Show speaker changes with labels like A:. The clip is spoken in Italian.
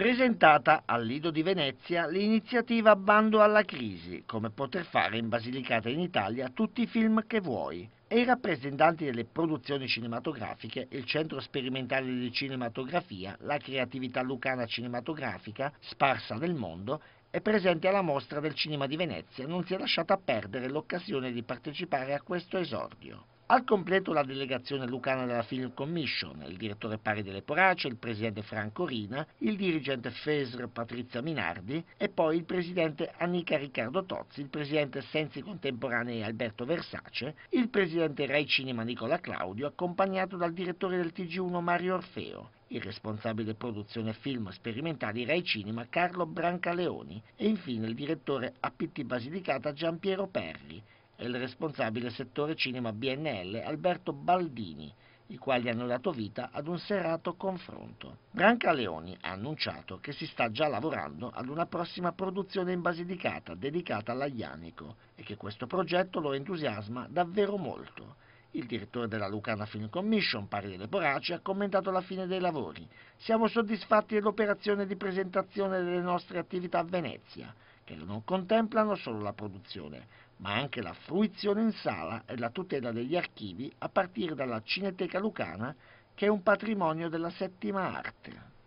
A: presentata al Lido di Venezia l'iniziativa Bando alla crisi, come poter fare in Basilicata in Italia tutti i film che vuoi. E i rappresentanti delle produzioni cinematografiche, il Centro Sperimentale di Cinematografia, la creatività lucana cinematografica, sparsa nel mondo, è presente alla mostra del cinema di Venezia, non si è lasciata perdere l'occasione di partecipare a questo esordio. Al completo la delegazione lucana della Film Commission, il direttore Pari delle Porace, il presidente Franco Rina, il dirigente FESR Patrizia Minardi e poi il presidente Annica Riccardo Tozzi, il presidente Sensi Contemporanei Alberto Versace, il presidente Rai Cinema Nicola Claudio, accompagnato dal direttore del TG1 Mario Orfeo, il responsabile produzione film sperimentali Rai Cinema Carlo Brancaleoni e infine il direttore APT Basilicata Gian Piero Perri e il responsabile settore cinema BNL Alberto Baldini, i quali hanno dato vita ad un serrato confronto. Branca Leoni ha annunciato che si sta già lavorando ad una prossima produzione in Basilicata dedicata all'Aglianico e che questo progetto lo entusiasma davvero molto. Il direttore della Lucana Film Commission, pari Pariele Boraci, ha commentato la fine dei lavori. Siamo soddisfatti dell'operazione di presentazione delle nostre attività a Venezia che non contemplano solo la produzione, ma anche la fruizione in sala e la tutela degli archivi a partire dalla Cineteca Lucana, che è un patrimonio della settima arte.